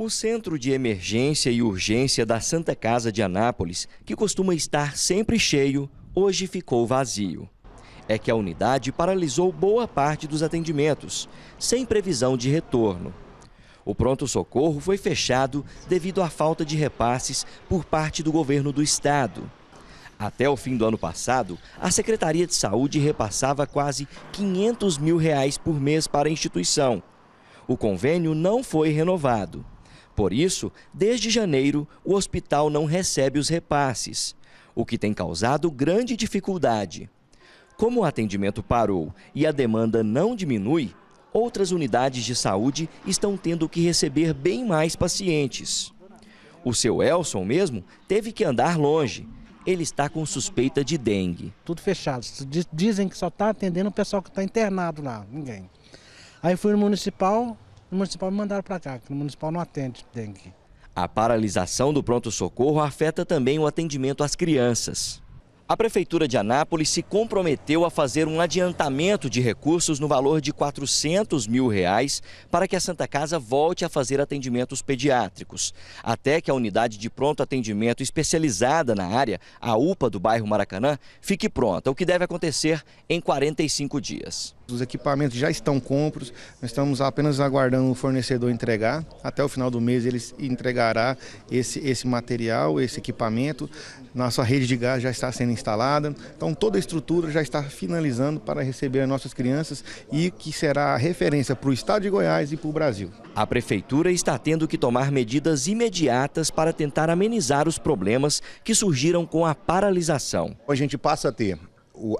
O Centro de Emergência e Urgência da Santa Casa de Anápolis, que costuma estar sempre cheio, hoje ficou vazio. É que a unidade paralisou boa parte dos atendimentos, sem previsão de retorno. O pronto-socorro foi fechado devido à falta de repasses por parte do governo do estado. Até o fim do ano passado, a Secretaria de Saúde repassava quase 500 mil reais por mês para a instituição. O convênio não foi renovado. Por isso, desde janeiro, o hospital não recebe os repasses, o que tem causado grande dificuldade. Como o atendimento parou e a demanda não diminui, outras unidades de saúde estão tendo que receber bem mais pacientes. O seu Elson mesmo teve que andar longe. Ele está com suspeita de dengue. Tudo fechado. Dizem que só está atendendo o pessoal que está internado lá, ninguém. Aí fui no municipal, no municipal me mandaram para cá, que no municipal não atende dengue. A paralisação do pronto-socorro afeta também o atendimento às crianças. A Prefeitura de Anápolis se comprometeu a fazer um adiantamento de recursos no valor de 400 mil reais para que a Santa Casa volte a fazer atendimentos pediátricos. Até que a unidade de pronto atendimento especializada na área, a UPA do bairro Maracanã, fique pronta, o que deve acontecer em 45 dias. Os equipamentos já estão compros, nós estamos apenas aguardando o fornecedor entregar. Até o final do mês ele entregará esse, esse material, esse equipamento. Nossa rede de gás já está sendo instalada. Então toda a estrutura já está finalizando para receber as nossas crianças e que será a referência para o estado de Goiás e para o Brasil. A prefeitura está tendo que tomar medidas imediatas para tentar amenizar os problemas que surgiram com a paralisação. A gente passa a ter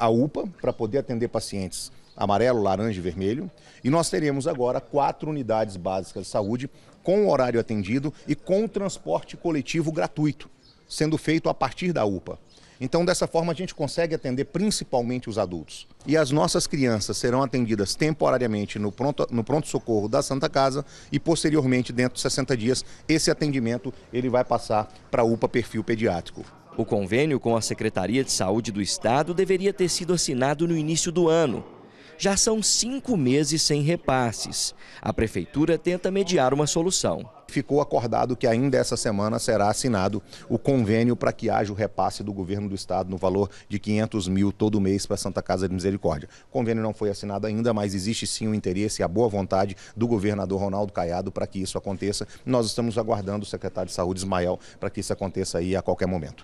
a UPA para poder atender pacientes amarelo, laranja e vermelho. E nós teremos agora quatro unidades básicas de saúde com horário atendido e com transporte coletivo gratuito, sendo feito a partir da UPA. Então, dessa forma, a gente consegue atender principalmente os adultos. E as nossas crianças serão atendidas temporariamente no pronto-socorro no pronto da Santa Casa e, posteriormente, dentro de 60 dias, esse atendimento ele vai passar para a UPA Perfil Pediátrico. O convênio com a Secretaria de Saúde do Estado deveria ter sido assinado no início do ano. Já são cinco meses sem repasses. A prefeitura tenta mediar uma solução. Ficou acordado que ainda essa semana será assinado o convênio para que haja o repasse do governo do estado no valor de 500 mil todo mês para a Santa Casa de Misericórdia. O convênio não foi assinado ainda, mas existe sim o interesse e a boa vontade do governador Ronaldo Caiado para que isso aconteça. Nós estamos aguardando o secretário de Saúde, Ismael, para que isso aconteça aí a qualquer momento.